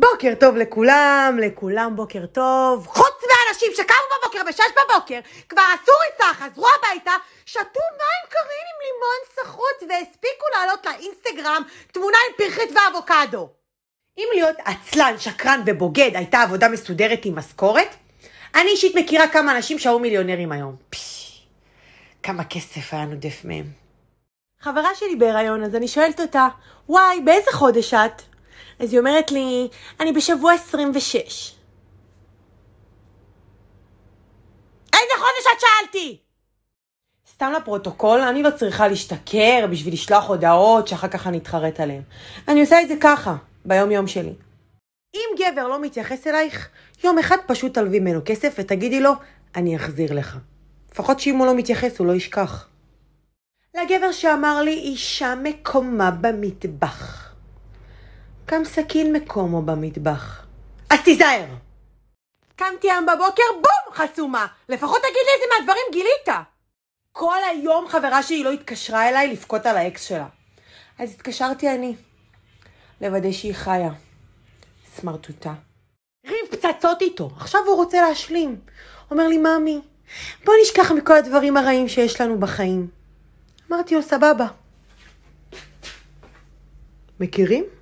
בוקר טוב לכולם, לכולם בוקר טוב. חוץ מהאנשים שקמו בבוקר, בשש בבוקר, כבר עשו ריצה, חזרו הביתה, שתו מים קרים עם לימון סחוט והספיקו לעלות לאינסטגרם תמונה עם פרחית ואבוקדו. אם להיות עצלן, שקרן ובוגד הייתה עבודה מסודרת עם משכורת, אני אישית מכירה כמה אנשים שהיו מיליונרים היום. כמה כסף היה נודף מהם. חברה שלי בהיריון, אז אני שואלת אותה, וואי, באיזה חודש את? אז היא אומרת לי, אני בשבוע 26. איזה חודש את שאלתי? סתם לפרוטוקול, אני לא צריכה להשתכר בשביל לשלוח הודעות שאחר כך אני אתחרט עליהן. אני עושה את זה ככה, ביום יום שלי. אם גבר לא מתייחס אלייך, יום אחד פשוט תלווי ממנו כסף ותגידי לו, אני אחזיר לך. לפחות שאם הוא לא מתייחס, הוא לא ישכח. לגבר שאמר לי, אישה מקומה במטבח. קם סכין מקומו במטבח. אז תיזהר! קמתי היום בבוקר, בום! חסומה! לפחות תגיד לי איזה מהדברים גילית! כל היום חברה שלי לא התקשרה אליי לבכות על האקס שלה. אז התקשרתי אני, לוודא שהיא חיה. סמרטוטה. ריב פצצות איתו, עכשיו הוא רוצה להשלים. אומר לי, מאמי, בוא נשכח מכל הדברים הרעים שיש לנו בחיים. אמרתי לו, סבבה. מכירים?